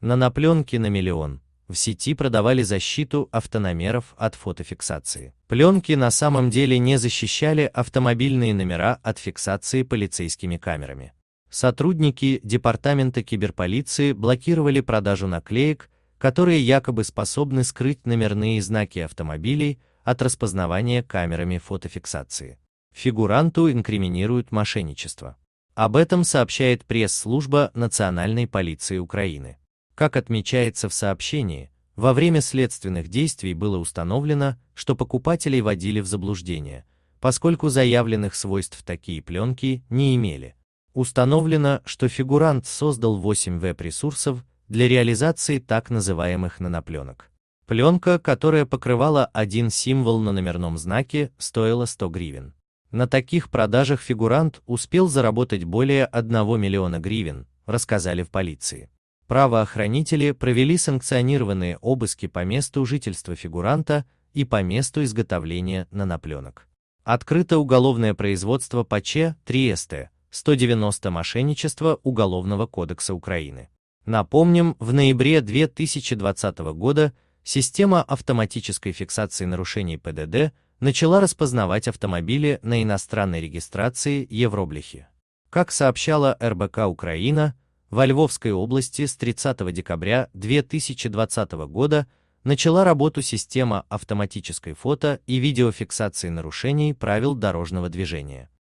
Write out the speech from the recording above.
Нанопленки на миллион. В сети продавали защиту автономеров от фотофиксации. Пленки на самом деле не защищали автомобильные номера от фиксации полицейскими камерами. Сотрудники департамента киберполиции блокировали продажу наклеек, которые якобы способны скрыть номерные знаки автомобилей от распознавания камерами фотофиксации. Фигуранту инкриминируют мошенничество. Об этом сообщает пресс-служба Национальной полиции Украины. Как отмечается в сообщении, во время следственных действий было установлено, что покупателей водили в заблуждение, поскольку заявленных свойств такие пленки не имели. Установлено, что фигурант создал 8 веб-ресурсов для реализации так называемых нанопленок. Пленка, которая покрывала один символ на номерном знаке, стоила 100 гривен. На таких продажах фигурант успел заработать более 1 миллиона гривен, рассказали в полиции. Правоохранители провели санкционированные обыски по месту жительства фигуранта и по месту изготовления нанопленок. Открыто уголовное производство по Ч. 3 СТ 190 мошенничество Уголовного кодекса Украины. Напомним, в ноябре 2020 года система автоматической фиксации нарушений ПДД начала распознавать автомобили на иностранной регистрации евроблихи. Как сообщала РБК Украина, во Львовской области с 30 декабря 2020 года начала работу система автоматической фото и видеофиксации нарушений правил дорожного движения.